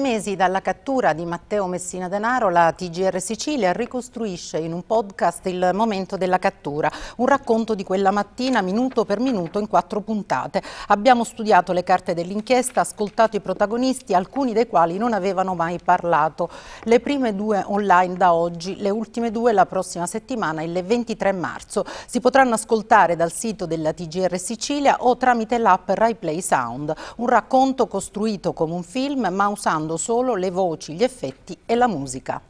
mesi dalla cattura di Matteo Messina Denaro, la TGR Sicilia ricostruisce in un podcast il momento della cattura, un racconto di quella mattina minuto per minuto in quattro puntate. Abbiamo studiato le carte dell'inchiesta, ascoltato i protagonisti, alcuni dei quali non avevano mai parlato. Le prime due online da oggi, le ultime due la prossima settimana, il 23 marzo. Si potranno ascoltare dal sito della TGR Sicilia o tramite l'app RaiPlay Sound, un racconto costruito come un film ma usando solo le voci, gli effetti e la musica.